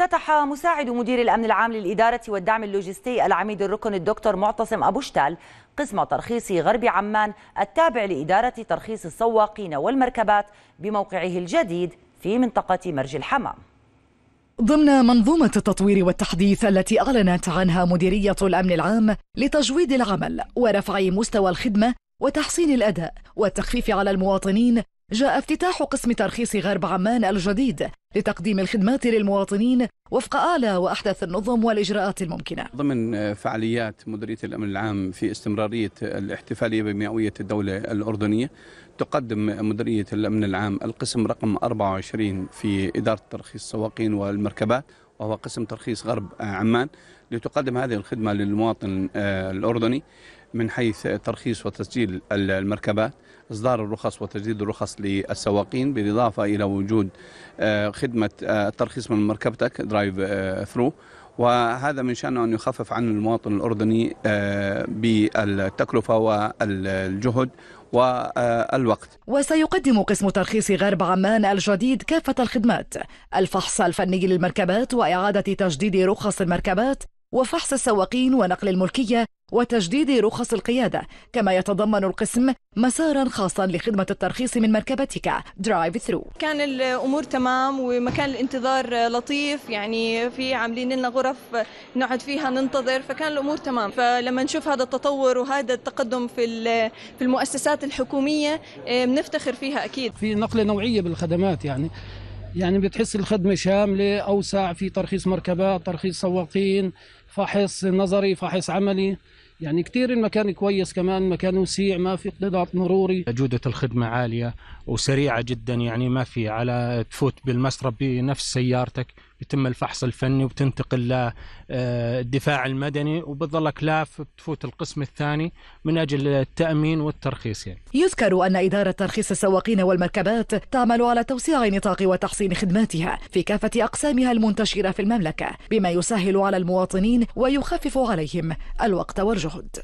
افتتح مساعد مدير الأمن العام للإدارة والدعم اللوجستي العميد الركن الدكتور معتصم أبو شتال قسم ترخيص غرب عمان التابع لإدارة ترخيص السواقين والمركبات بموقعه الجديد في منطقة مرج الحمام ضمن منظومة التطوير والتحديث التي أعلنت عنها مديرية الأمن العام لتجويد العمل ورفع مستوى الخدمة وتحسين الأداء والتخفيف على المواطنين جاء افتتاح قسم ترخيص غرب عمان الجديد لتقديم الخدمات للمواطنين وفق أعلى وأحدث النظم والإجراءات الممكنة ضمن فعاليات مديرية الأمن العام في استمرارية الاحتفالية بمئوية الدولة الأردنية تقدم مديرية الأمن العام القسم رقم 24 في إدارة ترخيص السواقين والمركبات وهو قسم ترخيص غرب عمان لتقدم هذه الخدمة للمواطن آه، الأردني من حيث ترخيص وتسجيل المركبات إصدار الرخص وتجديد الرخص للسواقين بالإضافة إلى وجود آه، خدمة آه، الترخيص من مركبتك درايف آه، ثرو وهذا من شأنه أن يخفف عن المواطن الأردني بالتكلفة والجهد والوقت وسيقدم قسم ترخيص غرب عمان الجديد كافة الخدمات الفحص الفني للمركبات وإعادة تجديد رخص المركبات وفحص السواقين ونقل الملكية وتجديد رخص القيادة كما يتضمن القسم مسارا خاصا لخدمة الترخيص من مركبتك درايف ثرو كان الأمور تمام ومكان الانتظار لطيف يعني في عاملين لنا غرف نقعد فيها ننتظر فكان الأمور تمام فلما نشوف هذا التطور وهذا التقدم في في المؤسسات الحكومية إيه، بنفتخر فيها أكيد في نقلة نوعية بالخدمات يعني يعني بتحس الخدمة شاملة أوسع في ترخيص مركبات ترخيص سواقين فحص نظري فحص عملي يعني كثير المكان كويس كمان مكان وسيع ما في قطع مروري جودة الخدمة عالية وسريعة جدا يعني ما في على تفوت بالمسرب بنفس سيارتك يتم الفحص الفني وبتنتقل للدفاع آه، المدني وبتظلك لاف بتفوت القسم الثاني من أجل التأمين والترخيص يعني. يذكر أن إدارة ترخيص السواقين والمركبات تعمل على توسيع نطاق وتحسين خدماتها في كافة أقسامها المنتشرة في المملكة بما يسهل على المواطنين ويخفف عليهم الوقت والجهد الجهد